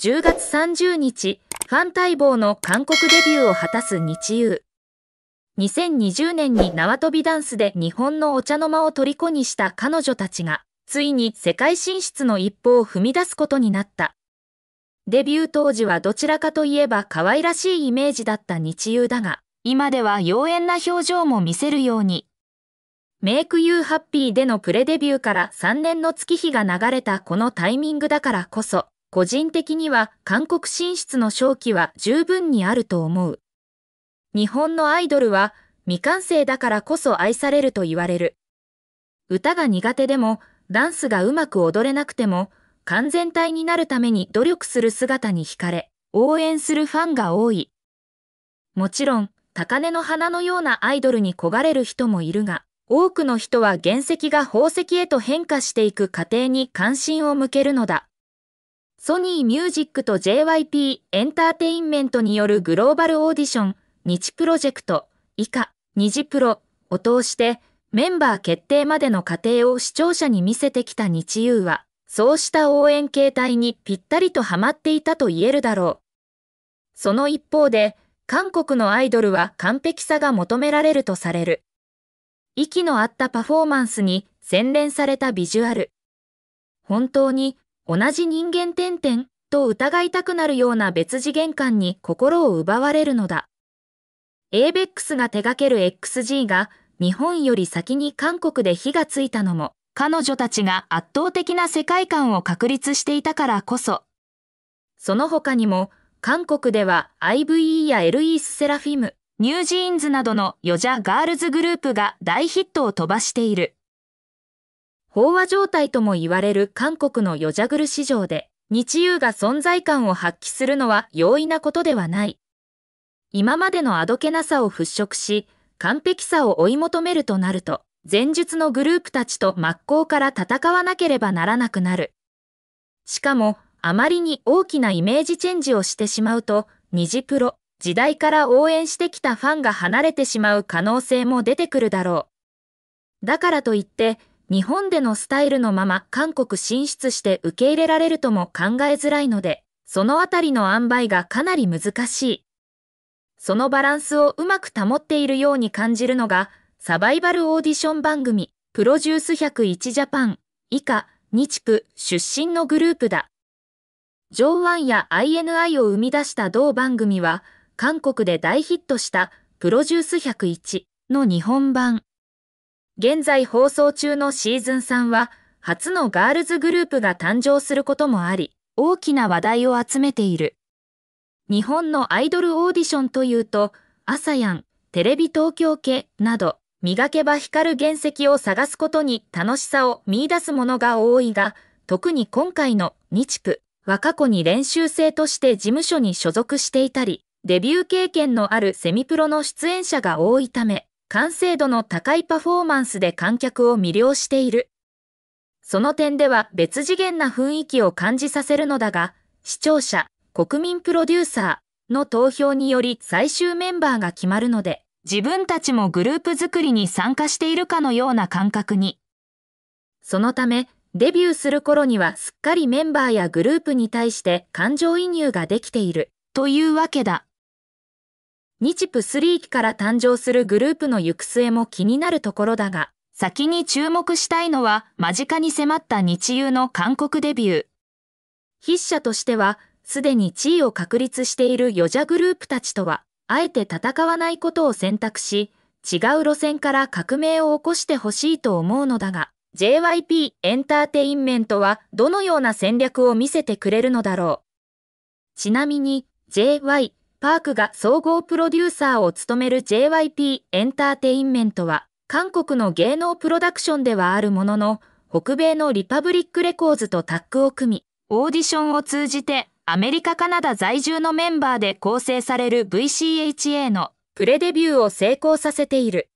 10月30日、ファン待望の韓国デビューを果たす日優。2020年に縄跳びダンスで日本のお茶の間を虜にした彼女たちが、ついに世界進出の一歩を踏み出すことになった。デビュー当時はどちらかといえば可愛らしいイメージだった日優だが、今では妖艶な表情も見せるように。メイクユーハッピーでのプレデビューから3年の月日が流れたこのタイミングだからこそ、個人的には韓国進出の勝機は十分にあると思う。日本のアイドルは未完成だからこそ愛されると言われる。歌が苦手でも、ダンスがうまく踊れなくても、完全体になるために努力する姿に惹かれ、応援するファンが多い。もちろん、高根の花のようなアイドルに焦がれる人もいるが、多くの人は原石が宝石へと変化していく過程に関心を向けるのだ。ソニーミュージックと JYP エンターテインメントによるグローバルオーディション、日プロジェクト、以下、二次プロを通して、メンバー決定までの過程を視聴者に見せてきた日優は、そうした応援形態にぴったりとハマっていたと言えるだろう。その一方で、韓国のアイドルは完璧さが求められるとされる。息の合ったパフォーマンスに洗練されたビジュアル。本当に同じ人間点々と疑いたくなるような別次元感に心を奪われるのだ。ABEX が手掛ける XG が日本より先に韓国で火がついたのも彼女たちが圧倒的な世界観を確立していたからこそ。その他にも韓国では IVE や LE スセラフィム、ニュージーンズなどのヨジャガールズグループが大ヒットを飛ばしている。飽和状態とも言われる韓国のヨジャグル市場で、日遊が存在感を発揮するのは容易なことではない。今までのあどけなさを払拭し、完璧さを追い求めるとなると、前述のグループたちと真っ向から戦わなければならなくなる。しかも、あまりに大きなイメージチェンジをしてしまうと、二次プロ、時代から応援してきたファンが離れてしまう可能性も出てくるだろう。だからといって、日本でのスタイルのまま韓国進出して受け入れられるとも考えづらいので、そのあたりの塩梅がかなり難しい。そのバランスをうまく保っているように感じるのが、サバイバルオーディション番組、プロデュース101ジャパン、以下、日区出身のグループだ。上腕や INI を生み出した同番組は、韓国で大ヒットしたプロデュース101の日本版。現在放送中のシーズン3は、初のガールズグループが誕生することもあり、大きな話題を集めている。日本のアイドルオーディションというと、朝やん、テレビ東京系など、磨けば光る原石を探すことに楽しさを見出すものが多いが、特に今回の日プは過去に練習生として事務所に所属していたり、デビュー経験のあるセミプロの出演者が多いため、完成度の高いパフォーマンスで観客を魅了している。その点では別次元な雰囲気を感じさせるのだが、視聴者、国民プロデューサーの投票により最終メンバーが決まるので、自分たちもグループ作りに参加しているかのような感覚に。そのため、デビューする頃にはすっかりメンバーやグループに対して感情移入ができているというわけだ。日プ3期から誕生するグループの行く末も気になるところだが、先に注目したいのは間近に迫った日遊の韓国デビュー。筆者としては、すでに地位を確立している余者グループたちとは、あえて戦わないことを選択し、違う路線から革命を起こしてほしいと思うのだが、JYP エンターテインメントはどのような戦略を見せてくれるのだろう。ちなみに JY パークが総合プロデューサーを務める JYP エンターテインメントは、韓国の芸能プロダクションではあるものの、北米のリパブリックレコーズとタッグを組み、オーディションを通じてアメリカカナダ在住のメンバーで構成される VCHA のプレデビューを成功させている。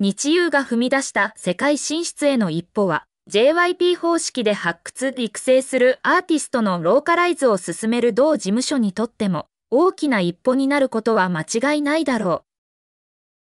日遊が踏み出した世界進出への一歩は、JYP 方式で発掘育成するアーティストのローカライズを進める同事務所にとっても大きな一歩になることは間違いないだろう。